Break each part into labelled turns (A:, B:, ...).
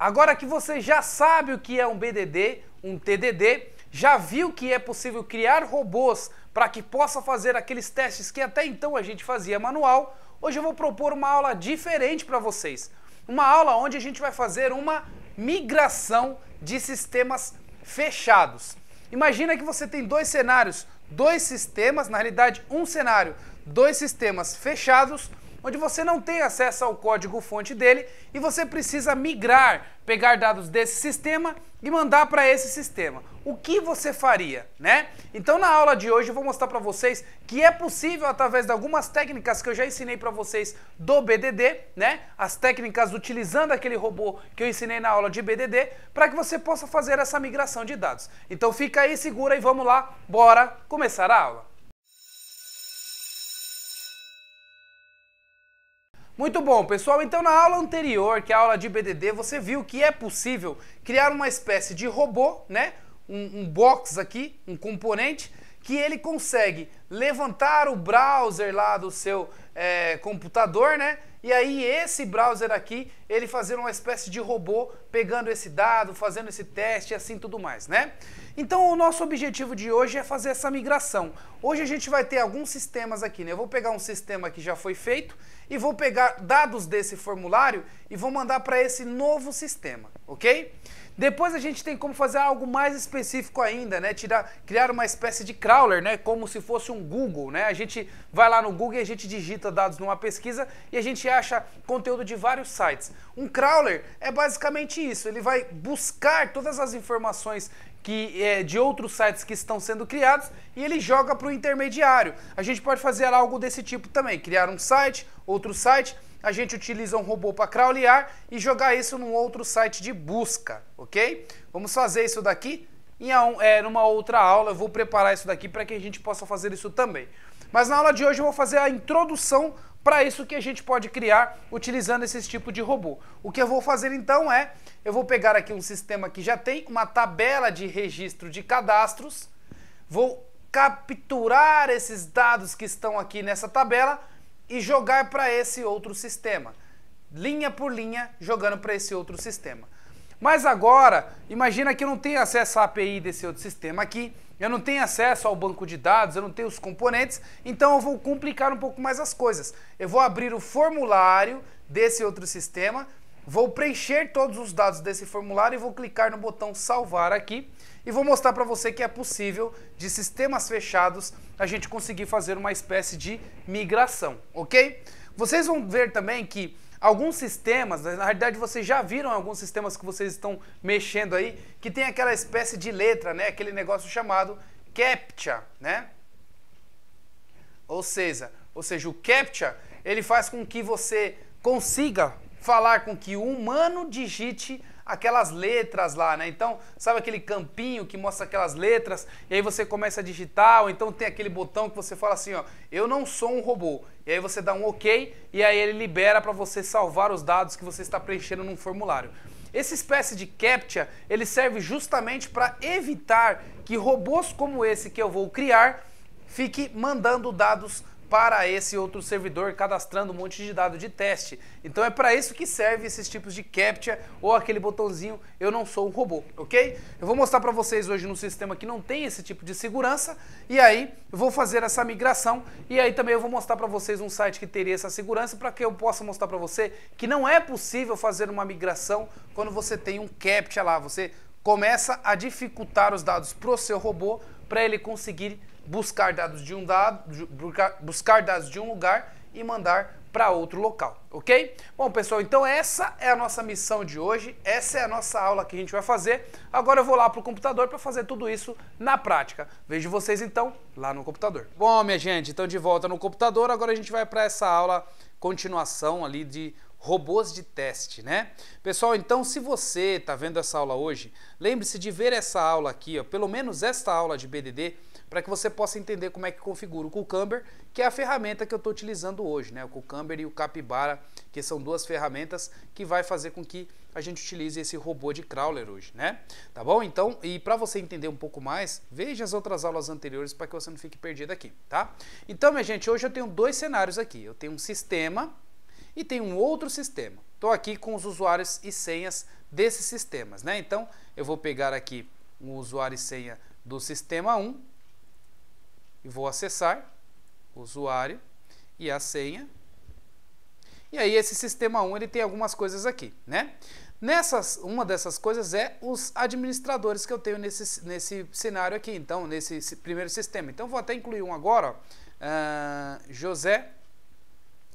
A: Agora que você já sabe o que é um BDD, um TDD, já viu que é possível criar robôs para que possa fazer aqueles testes que até então a gente fazia manual, hoje eu vou propor uma aula diferente para vocês. Uma aula onde a gente vai fazer uma migração de sistemas fechados. Imagina que você tem dois cenários, dois sistemas, na realidade um cenário, dois sistemas fechados, onde você não tem acesso ao código-fonte dele e você precisa migrar, pegar dados desse sistema e mandar para esse sistema. O que você faria, né? Então na aula de hoje eu vou mostrar para vocês que é possível através de algumas técnicas que eu já ensinei para vocês do BDD, né? As técnicas utilizando aquele robô que eu ensinei na aula de BDD, para que você possa fazer essa migração de dados. Então fica aí, segura e vamos lá, bora começar a aula. Muito bom, pessoal. Então, na aula anterior, que é a aula de BDD, você viu que é possível criar uma espécie de robô, né? Um, um box aqui, um componente, que ele consegue levantar o browser lá do seu é, computador, né? E aí esse browser aqui, ele fazer uma espécie de robô pegando esse dado, fazendo esse teste e assim tudo mais, né? Então o nosso objetivo de hoje é fazer essa migração. Hoje a gente vai ter alguns sistemas aqui, né? Eu vou pegar um sistema que já foi feito e vou pegar dados desse formulário e vou mandar para esse novo sistema, ok? Depois a gente tem como fazer algo mais específico ainda, né? Tirar, criar uma espécie de crawler, né? Como se fosse um Google, né? A gente vai lá no Google e a gente digita dados numa pesquisa e a gente acha conteúdo de vários sites. Um crawler é basicamente isso, ele vai buscar todas as informações que é, de outros sites que estão sendo criados e ele joga para o intermediário. A gente pode fazer algo desse tipo também, criar um site, outro site a gente utiliza um robô para crawlear e jogar isso num outro site de busca, ok? Vamos fazer isso daqui em é, numa outra aula, eu vou preparar isso daqui para que a gente possa fazer isso também. Mas na aula de hoje eu vou fazer a introdução para isso que a gente pode criar utilizando esse tipo de robô. O que eu vou fazer então é, eu vou pegar aqui um sistema que já tem uma tabela de registro de cadastros, vou capturar esses dados que estão aqui nessa tabela e jogar para esse outro sistema. Linha por linha, jogando para esse outro sistema. Mas agora, imagina que eu não tenho acesso à API desse outro sistema aqui, eu não tenho acesso ao banco de dados, eu não tenho os componentes, então eu vou complicar um pouco mais as coisas. Eu vou abrir o formulário desse outro sistema Vou preencher todos os dados desse formulário e vou clicar no botão salvar aqui e vou mostrar para você que é possível de sistemas fechados a gente conseguir fazer uma espécie de migração, ok? Vocês vão ver também que alguns sistemas, na realidade vocês já viram alguns sistemas que vocês estão mexendo aí, que tem aquela espécie de letra, né? Aquele negócio chamado CAPTCHA, né? Ou seja, ou seja, o CAPTCHA, ele faz com que você consiga falar com que o humano digite aquelas letras lá, né? Então, sabe aquele campinho que mostra aquelas letras e aí você começa a digitar, ou então tem aquele botão que você fala assim, ó, eu não sou um robô. E aí você dá um OK e aí ele libera para você salvar os dados que você está preenchendo num formulário. Essa espécie de CAPTCHA, ele serve justamente para evitar que robôs como esse que eu vou criar fique mandando dados para esse outro servidor cadastrando um monte de dado de teste. Então é para isso que serve esses tipos de CAPTCHA ou aquele botãozinho eu não sou um robô, ok? Eu vou mostrar para vocês hoje no sistema que não tem esse tipo de segurança e aí eu vou fazer essa migração e aí também eu vou mostrar para vocês um site que teria essa segurança para que eu possa mostrar para você que não é possível fazer uma migração quando você tem um CAPTCHA lá, você começa a dificultar os dados para o seu robô para ele conseguir buscar dados de um dado, buscar dados de um lugar e mandar para outro local, ok? Bom, pessoal, então essa é a nossa missão de hoje, essa é a nossa aula que a gente vai fazer. Agora eu vou lá para o computador para fazer tudo isso na prática. Vejo vocês, então, lá no computador. Bom, minha gente, então de volta no computador, agora a gente vai para essa aula continuação ali de robôs de teste, né? Pessoal, então se você está vendo essa aula hoje, lembre-se de ver essa aula aqui, ó, pelo menos esta aula de BDD, para que você possa entender como é que configura o Cucumber, que é a ferramenta que eu estou utilizando hoje, né? O Cucumber e o Capibara, que são duas ferramentas que vai fazer com que a gente utilize esse robô de crawler hoje, né? Tá bom? Então, e para você entender um pouco mais, veja as outras aulas anteriores para que você não fique perdido aqui, tá? Então, minha gente, hoje eu tenho dois cenários aqui. Eu tenho um sistema e tenho um outro sistema. Estou aqui com os usuários e senhas desses sistemas, né? Então, eu vou pegar aqui um usuário e senha do sistema 1 e vou acessar o usuário e a senha. E aí esse sistema 1 ele tem algumas coisas aqui, né? Nessas, uma dessas coisas é os administradores que eu tenho nesse, nesse cenário aqui, então, nesse primeiro sistema. Então, vou até incluir um agora, uh, José,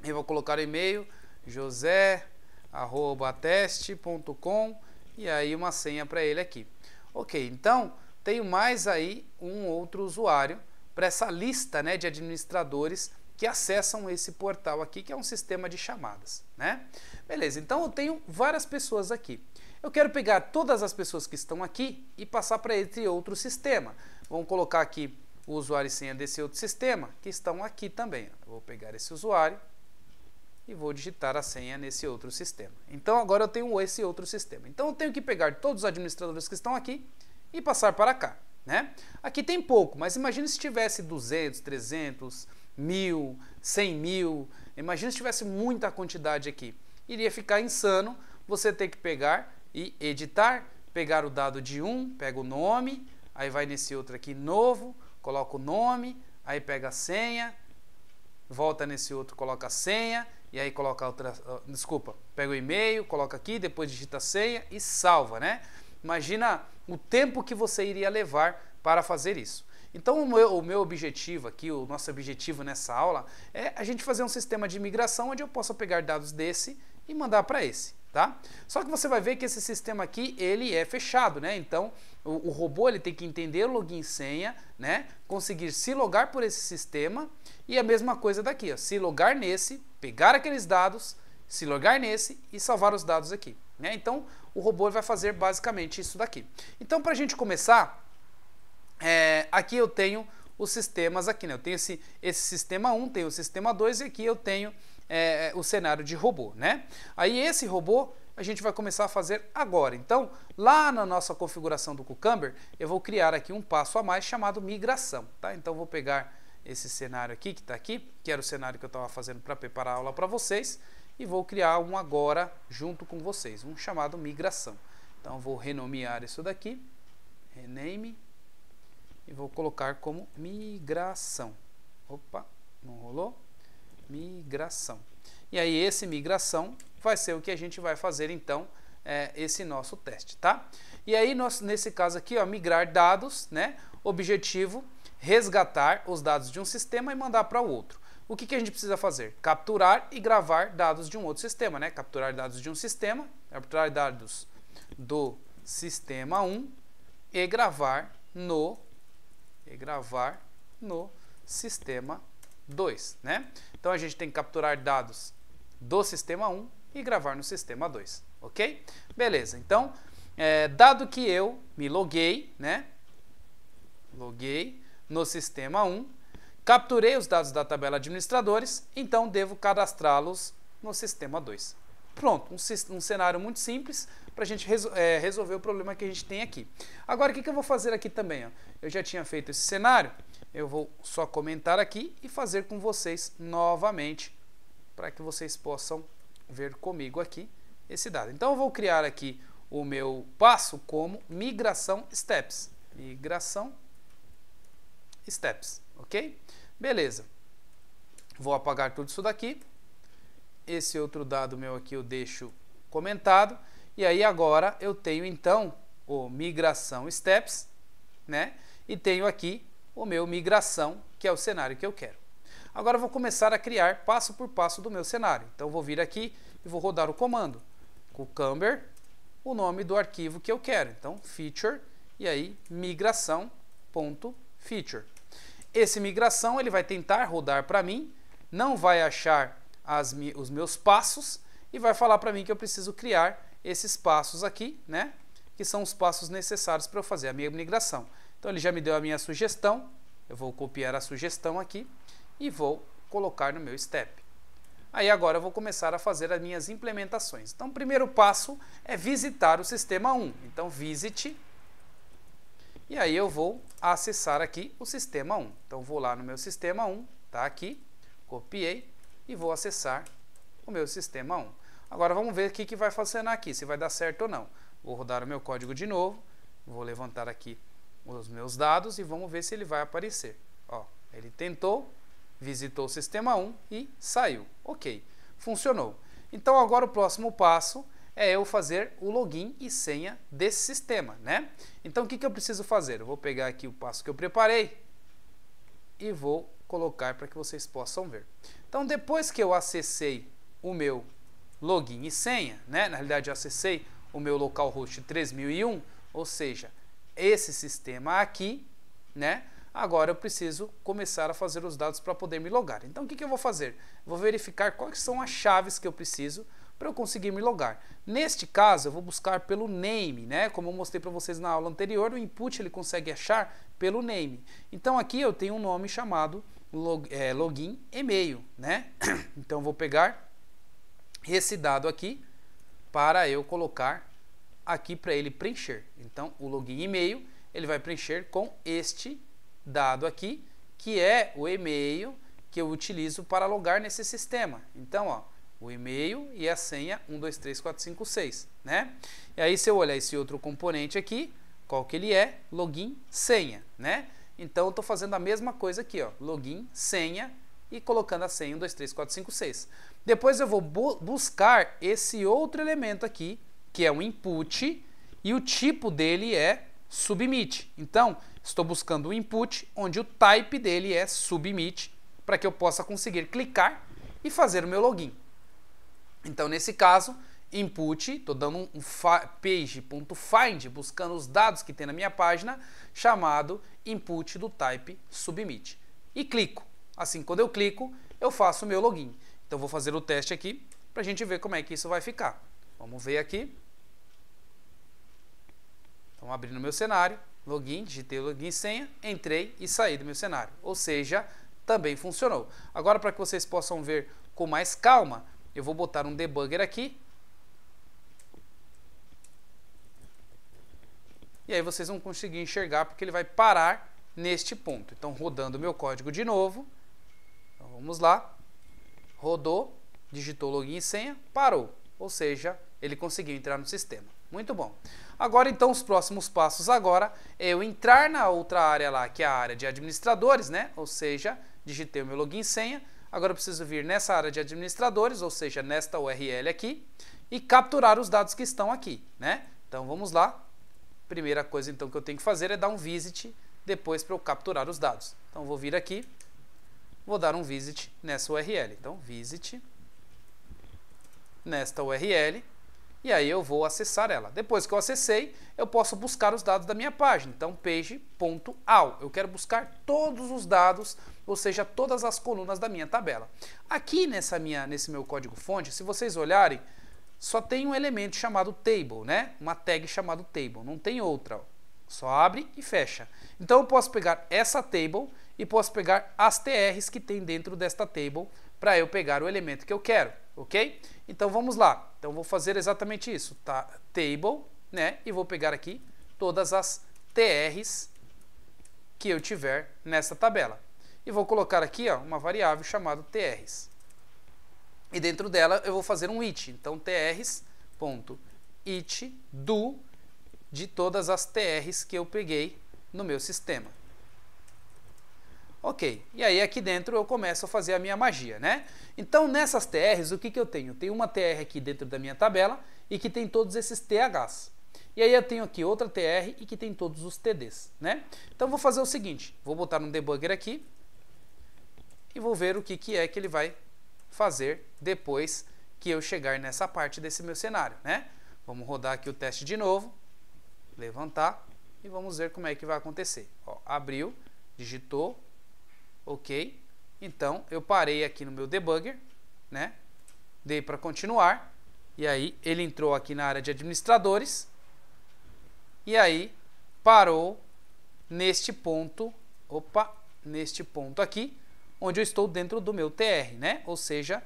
A: eu vou colocar o e-mail, josé.teste.com e aí uma senha para ele aqui. Ok, então, tenho mais aí um outro usuário para essa lista né, de administradores que acessam esse portal aqui, que é um sistema de chamadas, né? Beleza, então eu tenho várias pessoas aqui. Eu quero pegar todas as pessoas que estão aqui e passar para esse outro sistema. Vamos colocar aqui o usuário e senha desse outro sistema, que estão aqui também. Eu vou pegar esse usuário e vou digitar a senha nesse outro sistema. Então agora eu tenho esse outro sistema. Então eu tenho que pegar todos os administradores que estão aqui e passar para cá. Né? Aqui tem pouco, mas imagina se tivesse 200, 300, 1000, 100 mil. Imagina se tivesse muita quantidade aqui. Iria ficar insano você ter que pegar e editar, pegar o dado de um, pega o nome, aí vai nesse outro aqui novo, coloca o nome, aí pega a senha, volta nesse outro, coloca a senha, e aí coloca outra. Ah, desculpa, pega o e-mail, coloca aqui, depois digita a senha e salva, né? Imagina o tempo que você iria levar para fazer isso. Então, o meu, o meu, objetivo aqui, o nosso objetivo nessa aula, é a gente fazer um sistema de migração onde eu possa pegar dados desse e mandar para esse. Tá? Só que você vai ver que esse sistema aqui ele é fechado, né? Então o, o robô ele tem que entender login e senha, né? Conseguir se logar por esse sistema e a mesma coisa daqui, ó, se logar nesse, pegar aqueles dados, se logar nesse e salvar os dados aqui. Né? Então o robô vai fazer basicamente isso daqui. Então, para a gente começar, é, aqui eu tenho os sistemas aqui, né? Eu tenho esse, esse sistema 1, tenho o sistema 2 e aqui eu tenho é, o cenário de robô, né? Aí esse robô a gente vai começar a fazer agora. Então, lá na nossa configuração do Cucumber, eu vou criar aqui um passo a mais chamado migração, tá? Então, vou pegar esse cenário aqui que está aqui, que era o cenário que eu estava fazendo para preparar a aula para vocês e vou criar um agora junto com vocês, um chamado migração. Então vou renomear isso daqui, rename, e vou colocar como migração. Opa, não rolou? Migração. E aí esse migração vai ser o que a gente vai fazer então é, esse nosso teste, tá? E aí nós, nesse caso aqui, ó, migrar dados, né? Objetivo, resgatar os dados de um sistema e mandar para o outro o que, que a gente precisa fazer? Capturar e gravar dados de um outro sistema, né? Capturar dados de um sistema, capturar dados do sistema 1 e gravar no e gravar no sistema 2, né? Então a gente tem que capturar dados do sistema 1 e gravar no sistema 2, ok? Beleza, então, é, dado que eu me loguei, né? Loguei no sistema 1, Capturei os dados da tabela administradores, então devo cadastrá-los no sistema 2. Pronto, um, um, cenário muito simples para a gente é, resolver o problema que a gente tem aqui. Agora, o que, que eu vou fazer aqui também? Ó? Eu já tinha feito esse cenário, eu vou só comentar aqui e fazer com vocês novamente, para que vocês possam ver comigo aqui esse dado. Então, eu vou criar aqui o meu passo como migração steps. Migração steps, ok? Beleza. Vou apagar tudo isso daqui. Esse outro dado meu aqui eu deixo comentado. E aí agora eu tenho então o migração steps, né? E tenho aqui o meu migração, que é o cenário que eu quero. Agora eu vou começar a criar passo por passo do meu cenário. Então vou vir aqui e vou rodar o comando cucumber, o nome do arquivo que eu quero. Então feature e aí migração.feature. Esse migração ele vai tentar rodar para mim, não vai achar as, os meus passos e vai falar para mim que eu preciso criar esses passos aqui, né? Que são os passos necessários para eu fazer a minha migração. Então ele já me deu a minha sugestão, eu vou copiar a sugestão aqui e vou colocar no meu step. Aí agora eu vou começar a fazer as minhas implementações. Então o primeiro passo é visitar o sistema 1. Então visite e aí eu vou acessar aqui o sistema 1. Então vou lá no meu sistema 1, tá aqui, copiei e vou acessar o meu sistema 1. Agora vamos ver o que, que vai funcionar aqui, se vai dar certo ou não. Vou rodar o meu código de novo, vou levantar aqui os meus dados e vamos ver se ele vai aparecer. Ó, ele tentou, visitou o sistema 1 e saiu. Ok, funcionou. Então agora o próximo passo é eu fazer o login e senha desse sistema, né? Então o que, que eu preciso fazer? Eu vou pegar aqui o passo que eu preparei e vou colocar para que vocês possam ver. Então depois que eu acessei o meu login e senha, né? Na realidade eu acessei o meu localhost 3001, ou seja, esse sistema aqui, né? Agora eu preciso começar a fazer os dados para poder me logar. Então o que, que eu vou fazer? Vou verificar quais são as chaves que eu preciso para eu conseguir me logar. Neste caso, eu vou buscar pelo name, né? Como eu mostrei para vocês na aula anterior, o input ele consegue achar pelo name. Então aqui eu tenho um nome chamado log, é, login e-mail, né? Então vou pegar esse dado aqui para eu colocar aqui para ele preencher. Então o login e-mail ele vai preencher com este dado aqui, que é o e-mail que eu utilizo para logar nesse sistema. Então, ó, o e-mail e a senha 123456, né? E aí se eu olhar esse outro componente aqui, qual que ele é? Login, senha, né? Então eu estou fazendo a mesma coisa aqui, ó, login, senha e colocando a senha 123456. Depois eu vou bu buscar esse outro elemento aqui, que é um input, e o tipo dele é submit. Então, estou buscando o um input onde o type dele é submit, para que eu possa conseguir clicar e fazer o meu login. Então, nesse caso, input, estou dando um page.find, buscando os dados que tem na minha página, chamado input do type submit. E clico. Assim, quando eu clico, eu faço o meu login. Então, vou fazer o teste aqui para a gente ver como é que isso vai ficar. Vamos ver aqui. Vamos então, abrir no meu cenário, login, digitei login e senha, entrei e saí do meu cenário. Ou seja, também funcionou. Agora, para que vocês possam ver com mais calma, eu vou botar um debugger aqui. E aí vocês vão conseguir enxergar porque ele vai parar neste ponto. Então, rodando meu código de novo. Então, vamos lá. Rodou, digitou login e senha, parou. Ou seja, ele conseguiu entrar no sistema. Muito bom. Agora, então, os próximos passos agora é eu entrar na outra área lá, que é a área de administradores, né? Ou seja, digitei o meu login e senha, Agora eu preciso vir nessa área de administradores, ou seja, nesta URL aqui, e capturar os dados que estão aqui, né? Então vamos lá. Primeira coisa então que eu tenho que fazer é dar um visit depois para eu capturar os dados. Então vou vir aqui, vou dar um visit nessa URL. Então visit nesta URL e aí eu vou acessar ela. Depois que eu acessei, eu posso buscar os dados da minha página. Então, page.all. Eu quero buscar todos os dados, ou seja, todas as colunas da minha tabela. Aqui nessa minha, nesse meu código-fonte, se vocês olharem, só tem um elemento chamado table, né? Uma tag chamada table, não tem outra. Só abre e fecha. Então, eu posso pegar essa table e posso pegar as TRs que tem dentro desta table para eu pegar o elemento que eu quero, ok? Então, vamos lá então vou fazer exatamente isso, tá? Table, né? E vou pegar aqui todas as TRs que eu tiver nessa tabela. E vou colocar aqui ó, uma variável chamada TRs. E dentro dela eu vou fazer um it. Então TRs.it do de todas as TRs que eu peguei no meu sistema. Ok, e aí aqui dentro eu começo a fazer a minha magia, né? Então nessas TRs, o que, que eu tenho? Tem uma TR aqui dentro da minha tabela e que tem todos esses THs. E aí eu tenho aqui outra TR e que tem todos os TDs, né? Então vou fazer o seguinte, vou botar um debugger aqui e vou ver o que, que é que ele vai fazer depois que eu chegar nessa parte desse meu cenário, né? Vamos rodar aqui o teste de novo, levantar e vamos ver como é que vai acontecer. Ó, abriu, digitou ok? Então, eu parei aqui no meu debugger, né? Dei para continuar, e aí ele entrou aqui na área de administradores, e aí parou neste ponto, opa, neste ponto aqui, onde eu estou dentro do meu TR, né? Ou seja,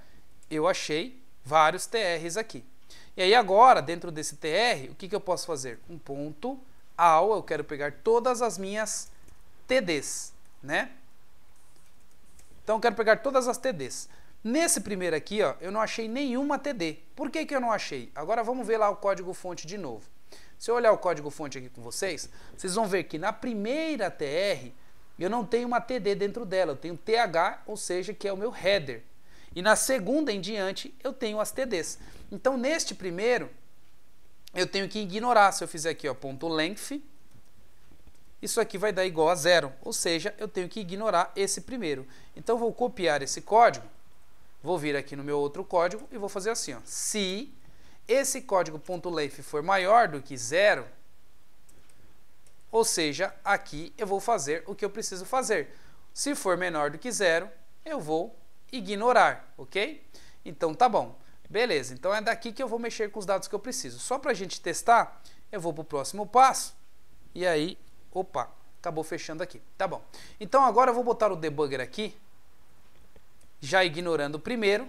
A: eu achei vários TRs aqui. E aí agora, dentro desse TR, o que, que eu posso fazer? Um ponto, ao, eu quero pegar todas as minhas TDs, né? Então eu quero pegar todas as TDs. Nesse primeiro aqui, ó, eu não achei nenhuma TD. Por que, que eu não achei? Agora vamos ver lá o código-fonte de novo. Se eu olhar o código-fonte aqui com vocês, vocês vão ver que na primeira TR eu não tenho uma TD dentro dela, eu tenho TH, ou seja, que é o meu header. E na segunda em diante eu tenho as TDs. Então neste primeiro eu tenho que ignorar, se eu fizer aqui ó, ponto length, isso aqui vai dar igual a zero, ou seja, eu tenho que ignorar esse primeiro. Então vou copiar esse código, vou vir aqui no meu outro código e vou fazer assim, ó. se esse código .length for maior do que zero, ou seja, aqui eu vou fazer o que eu preciso fazer. Se for menor do que zero, eu vou ignorar, ok? Então tá bom, beleza. Então é daqui que eu vou mexer com os dados que eu preciso. Só para a gente testar, eu vou para o próximo passo e aí Opa, acabou fechando aqui. Tá bom. Então agora eu vou botar o debugger aqui, já ignorando o primeiro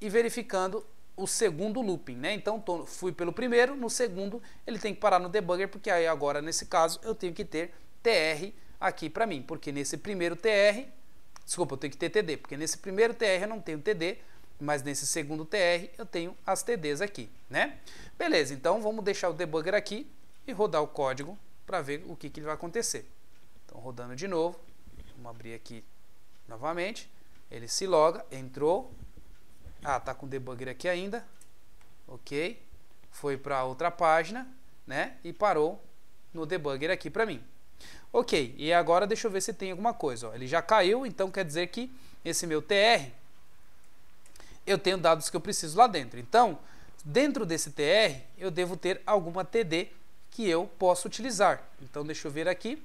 A: e verificando o segundo looping, né? Então tô, fui pelo primeiro, no segundo ele tem que parar no debugger, porque aí agora nesse caso eu tenho que ter TR aqui para mim, porque nesse primeiro TR, desculpa, eu tenho que ter TD, porque nesse primeiro TR eu não tenho TD, mas nesse segundo TR eu tenho as TDs aqui, né? Beleza, então vamos deixar o debugger aqui e rodar o código para ver o que, que vai acontecer. Então, rodando de novo, vamos abrir aqui novamente. Ele se loga, entrou. Ah, tá com o debugger aqui ainda. Ok. Foi para outra página, né? E parou no debugger aqui para mim. Ok, e agora deixa eu ver se tem alguma coisa. Ó. Ele já caiu, então quer dizer que esse meu TR, eu tenho dados que eu preciso lá dentro. Então, dentro desse TR, eu devo ter alguma TD que eu posso utilizar. Então, deixa eu ver aqui.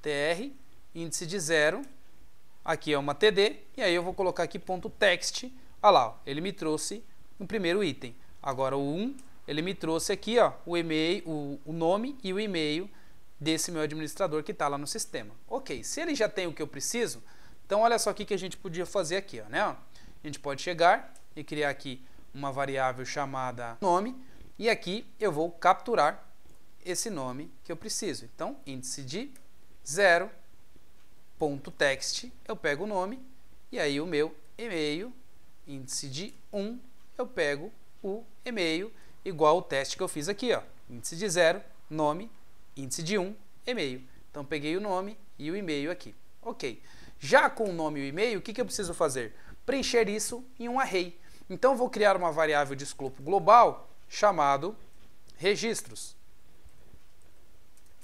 A: TR, índice de zero. Aqui é uma TD. E aí eu vou colocar aqui ponto text. Olha lá, ele me trouxe o primeiro item. Agora o 1, ele me trouxe aqui ó, o, email, o, o nome e o e-mail desse meu administrador que está lá no sistema. Ok, se ele já tem o que eu preciso, então olha só o que a gente podia fazer aqui. Ó, né? A gente pode chegar e criar aqui uma variável chamada nome, e aqui eu vou capturar esse nome que eu preciso. Então, índice de 0.text, ponto eu pego o nome, e aí o meu e-mail, índice de 1, um, eu pego o e-mail, igual o teste que eu fiz aqui, ó. índice de 0, nome, índice de 1, um, e-mail. Então, peguei o nome e o e-mail aqui. Ok. Já com o nome e o e-mail, o que, que eu preciso fazer? Preencher isso em um array. Então, eu vou criar uma variável de escopo global chamado registros.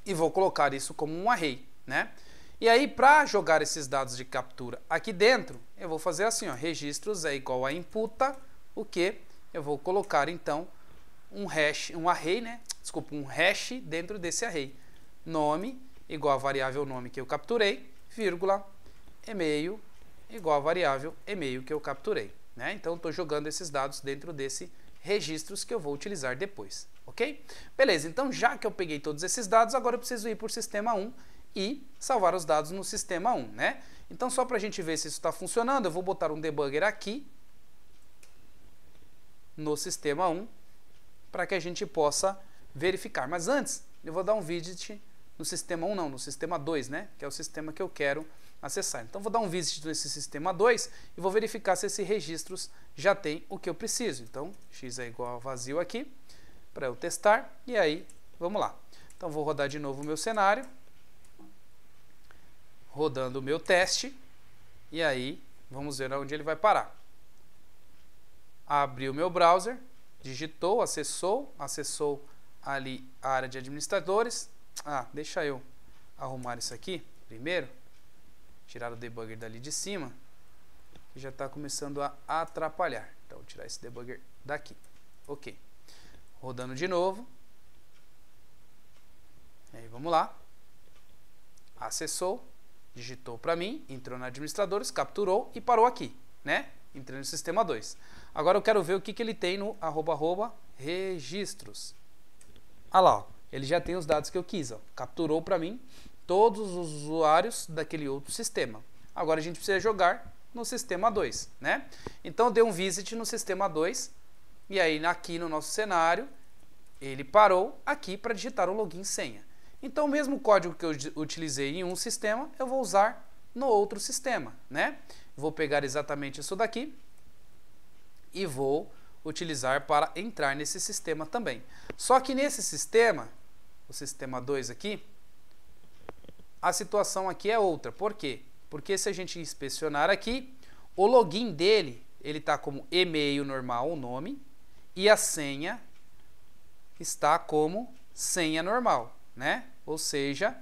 A: E vou colocar isso como um array, né? E aí, para jogar esses dados de captura aqui dentro, eu vou fazer assim, ó, registros é igual a imputa, o que? Eu vou colocar, então, um hash, um array, né? Desculpa, um hash dentro desse array. Nome igual a variável nome que eu capturei, vírgula, e-mail igual a variável e-mail que eu capturei. Né? Então, estou jogando esses dados dentro desse array registros que eu vou utilizar depois, ok? Beleza, então já que eu peguei todos esses dados, agora eu preciso ir para o sistema 1 e salvar os dados no sistema 1, né? Então só para a gente ver se isso está funcionando, eu vou botar um debugger aqui no sistema 1 para que a gente possa verificar. Mas antes, eu vou dar um visit no sistema 1 não, no sistema 2, né? Que é o sistema que eu quero acessar. Então vou dar um visit nesse sistema 2 e vou verificar se esses registros já tem o que eu preciso. Então, x é igual a vazio aqui, para eu testar. E aí, vamos lá. Então, vou rodar de novo o meu cenário. Rodando o meu teste. E aí, vamos ver onde ele vai parar. Abri o meu browser, digitou, acessou, acessou ali a área de administradores. Ah, deixa eu arrumar isso aqui primeiro. Tirar o debugger dali de cima já está começando a atrapalhar. Então, vou tirar esse debugger daqui. Ok. Rodando de novo. E aí, vamos lá. Acessou, digitou para mim, entrou na administradores, capturou e parou aqui, né? Entrei no sistema 2. Agora eu quero ver o que, que ele tem no arroba, arroba, registros. Ah lá, ó. ele já tem os dados que eu quis. Ó. Capturou para mim todos os usuários daquele outro sistema. Agora a gente precisa jogar no sistema 2, né? Então deu um visit no sistema 2 e aí aqui no nosso cenário ele parou aqui para digitar o login e senha. Então o mesmo código que eu utilizei em um sistema, eu vou usar no outro sistema, né? Vou pegar exatamente isso daqui e vou utilizar para entrar nesse sistema também. Só que nesse sistema, o sistema 2 aqui, a situação aqui é outra. Por quê? Porque se a gente inspecionar aqui, o login dele, ele está como e-mail normal, o nome, e a senha está como senha normal, né? Ou seja,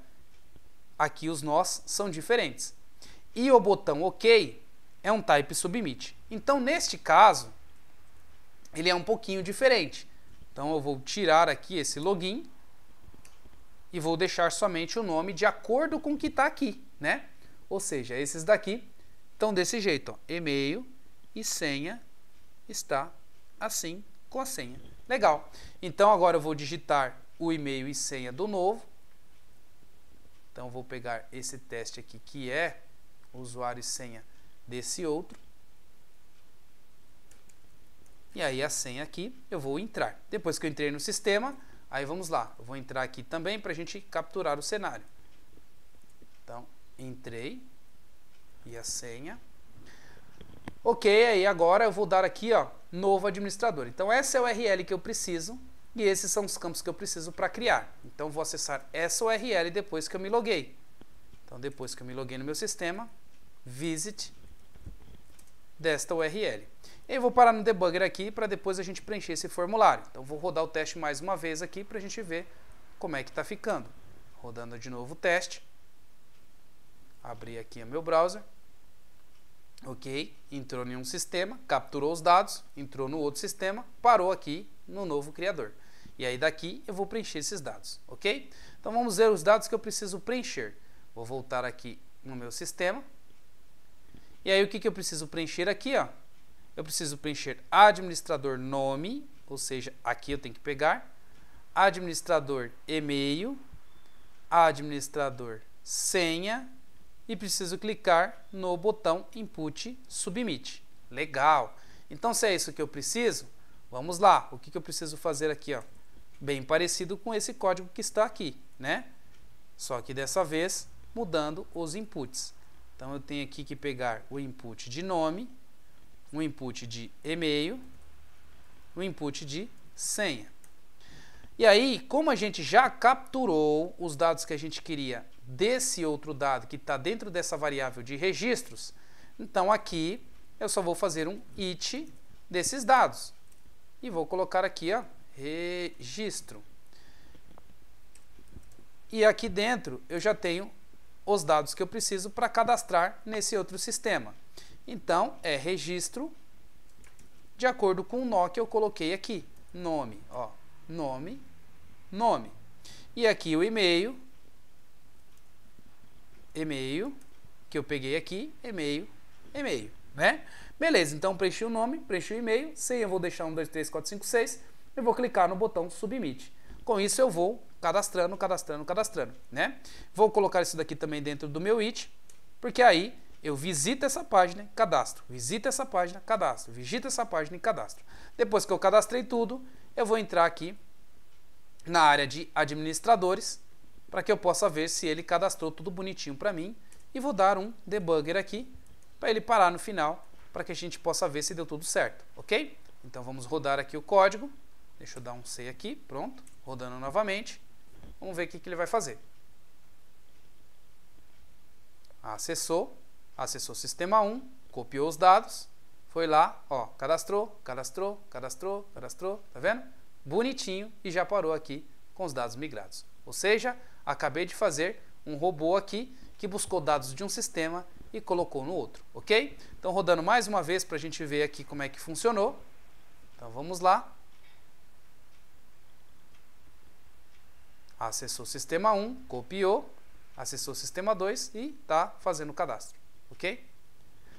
A: aqui os nós são diferentes. E o botão OK é um type submit. Então, neste caso, ele é um pouquinho diferente. Então, eu vou tirar aqui esse login e vou deixar somente o nome de acordo com o que está aqui, né? Ou seja, esses daqui estão desse jeito, e-mail e senha está assim com a senha. Legal. Então agora eu vou digitar o e-mail e senha do novo. Então vou pegar esse teste aqui que é usuário e senha desse outro. E aí a senha aqui, eu vou entrar. Depois que eu entrei no sistema, aí vamos lá. Eu vou entrar aqui também para a gente capturar o cenário. Então, entrei e a senha. Ok, aí agora eu vou dar aqui, ó, novo administrador. Então essa é a URL que eu preciso e esses são os campos que eu preciso para criar. Então vou acessar essa URL depois que eu me loguei. Então depois que eu me loguei no meu sistema, visit desta URL. Eu vou parar no debugger aqui para depois a gente preencher esse formulário. Então vou rodar o teste mais uma vez aqui para a gente ver como é que está ficando. Rodando de novo o teste abrir aqui o meu browser. Ok, entrou em um sistema, capturou os dados, entrou no outro sistema, parou aqui no novo criador. E aí daqui eu vou preencher esses dados, ok? Então vamos ver os dados que eu preciso preencher. Vou voltar aqui no meu sistema. E aí o que, que eu preciso preencher aqui? Ó? Eu preciso preencher administrador nome, ou seja, aqui eu tenho que pegar, administrador e-mail, administrador senha e preciso clicar no botão Input Submit. Legal! Então, se é isso que eu preciso, vamos lá. O que, que eu preciso fazer aqui? Ó? Bem parecido com esse código que está aqui, né? Só que dessa vez mudando os inputs. Então, eu tenho aqui que pegar o input de nome, o input de e-mail, o input de senha. E aí, como a gente já capturou os dados que a gente queria desse outro dado que está dentro dessa variável de registros, então aqui eu só vou fazer um it desses dados. E vou colocar aqui, ó, registro. E aqui dentro eu já tenho os dados que eu preciso para cadastrar nesse outro sistema. Então, é registro de acordo com o nó que eu coloquei aqui. Nome, ó, nome, nome. E aqui o e-mail e-mail, que eu peguei aqui, e-mail, e-mail, né? Beleza, então preenchi o nome, preenchi o e-mail, senha eu vou deixar um dois três quatro cinco seis eu vou clicar no botão Submit. Com isso eu vou cadastrando, cadastrando, cadastrando, né? Vou colocar isso daqui também dentro do meu IT, porque aí eu visito essa página, cadastro, visito essa página, cadastro, visito essa página e cadastro. Depois que eu cadastrei tudo, eu vou entrar aqui na área de administradores, para que eu possa ver se ele cadastrou tudo bonitinho para mim. E vou dar um debugger aqui para ele parar no final, para que a gente possa ver se deu tudo certo, ok? Então vamos rodar aqui o código. Deixa eu dar um C aqui, pronto. Rodando novamente. Vamos ver o que, que ele vai fazer. Acessou, acessou sistema 1, copiou os dados, foi lá, ó, cadastrou, cadastrou, cadastrou, cadastrou, tá vendo? Bonitinho e já parou aqui com os dados migrados. Ou seja, acabei de fazer um robô aqui que buscou dados de um sistema e colocou no outro, ok? Então, rodando mais uma vez para a gente ver aqui como é que funcionou. Então, vamos lá. Acessou o sistema 1, copiou, acessou o sistema 2 e está fazendo o cadastro, ok?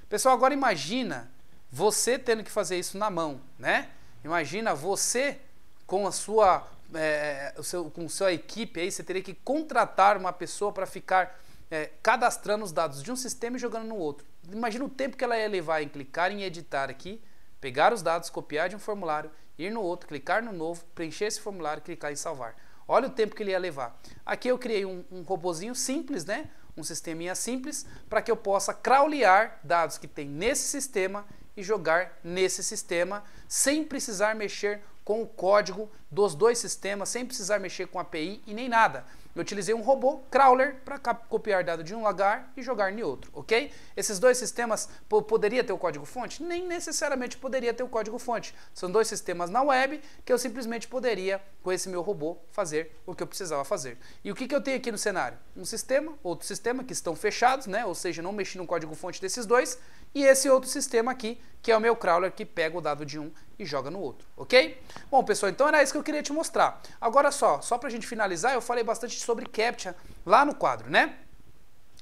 A: Pessoal, agora imagina você tendo que fazer isso na mão, né? Imagina você com a sua é, o seu, com sua equipe aí, você teria que contratar uma pessoa para ficar é, cadastrando os dados de um sistema e jogando no outro. Imagina o tempo que ela ia levar em clicar em editar aqui, pegar os dados, copiar de um formulário, ir no outro, clicar no novo, preencher esse formulário, clicar em salvar. Olha o tempo que ele ia levar. Aqui eu criei um, um robozinho simples, né? um sisteminha simples, para que eu possa crawlear dados que tem nesse sistema e jogar nesse sistema sem precisar mexer com o código dos dois sistemas sem precisar mexer com API e nem nada. Eu utilizei um robô crawler para copiar dado de um lagar e jogar em outro, ok? Esses dois sistemas poderia ter o código fonte? Nem necessariamente poderia ter o código fonte. São dois sistemas na web que eu simplesmente poderia, com esse meu robô, fazer o que eu precisava fazer. E o que, que eu tenho aqui no cenário? Um sistema, outro sistema, que estão fechados, né? Ou seja, não mexi no código fonte desses dois e esse outro sistema aqui, que é o meu crawler que pega o dado de um e joga no outro, ok? Bom, pessoal, então era isso que eu queria te mostrar. Agora só, só pra gente finalizar, eu falei bastante sobre CAPTCHA lá no quadro, né?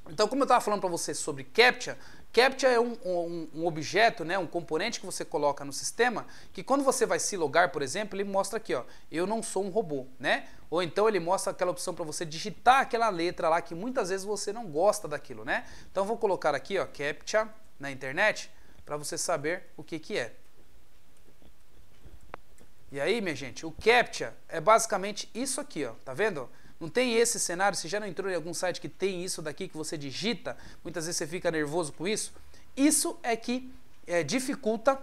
A: Então, como eu estava falando para você sobre CAPTCHA, CAPTCHA é um, um, um, objeto, né, um componente que você coloca no sistema, que quando você vai se logar, por exemplo, ele mostra aqui, ó, eu não sou um robô, né? Ou então ele mostra aquela opção para você digitar aquela letra lá que muitas vezes você não gosta daquilo, né? Então, vou colocar aqui, ó, CAPTCHA na internet para você saber o que, que é. E aí, minha gente, o CAPTCHA é basicamente isso aqui, ó, tá vendo? Não tem esse cenário, você já não entrou em algum site que tem isso daqui que você digita, muitas vezes você fica nervoso com isso. Isso é que é, dificulta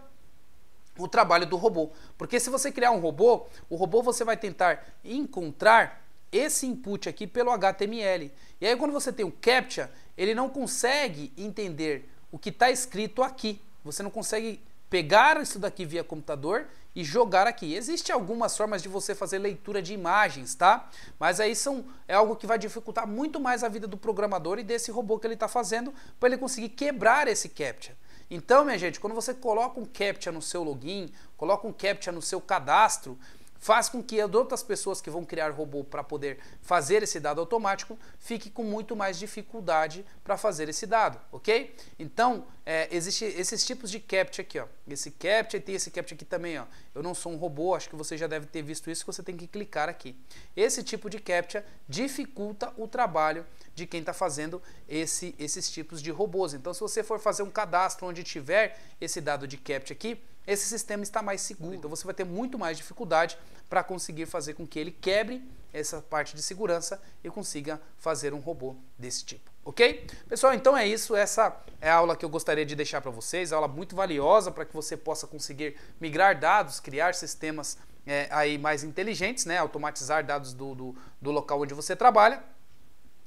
A: o trabalho do robô. Porque se você criar um robô, o robô você vai tentar encontrar esse input aqui pelo HTML. E aí quando você tem o CAPTCHA, ele não consegue entender o que está escrito aqui. Você não consegue pegar isso daqui via computador e jogar aqui. Existem algumas formas de você fazer leitura de imagens, tá? Mas aí são, é algo que vai dificultar muito mais a vida do programador e desse robô que ele está fazendo para ele conseguir quebrar esse CAPTCHA. Então, minha gente, quando você coloca um CAPTCHA no seu login, coloca um CAPTCHA no seu cadastro, faz com que as outras pessoas que vão criar robô para poder fazer esse dado automático fique com muito mais dificuldade para fazer esse dado, ok? Então, é, existem esses tipos de CAPTCHA aqui, ó. Esse CAPTCHA e tem esse CAPTCHA aqui também, ó. Eu não sou um robô, acho que você já deve ter visto isso, você tem que clicar aqui. Esse tipo de CAPTCHA dificulta o trabalho de quem está fazendo esse, esses tipos de robôs. Então, se você for fazer um cadastro onde tiver esse dado de CAPTCHA aqui, esse sistema está mais seguro. Hum. Então você vai ter muito mais dificuldade para conseguir fazer com que ele quebre essa parte de segurança e consiga fazer um robô desse tipo. Ok? Pessoal, então é isso. Essa é a aula que eu gostaria de deixar para vocês. Aula muito valiosa para que você possa conseguir migrar dados, criar sistemas é, aí mais inteligentes, né? automatizar dados do, do, do local onde você trabalha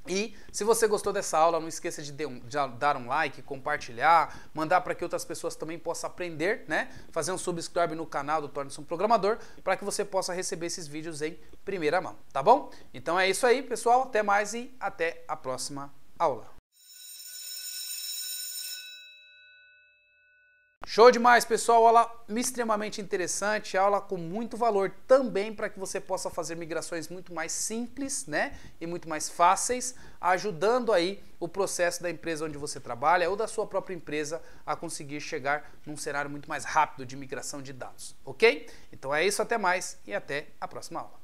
A: e se você gostou dessa aula, não esqueça de, um, de dar um like, compartilhar, mandar para que outras pessoas também possam aprender, né? Fazer um subscribe no canal do Torne-se um Programador para que você possa receber esses vídeos em primeira mão, tá bom? Então é isso aí, pessoal. Até mais e até a próxima aula. Show demais, pessoal. Aula extremamente interessante, aula com muito valor também para que você possa fazer migrações muito mais simples, né? E muito mais fáceis, ajudando aí o processo da empresa onde você trabalha ou da sua própria empresa a conseguir chegar num cenário muito mais rápido de migração de dados, OK? Então é isso, até mais e até a próxima aula.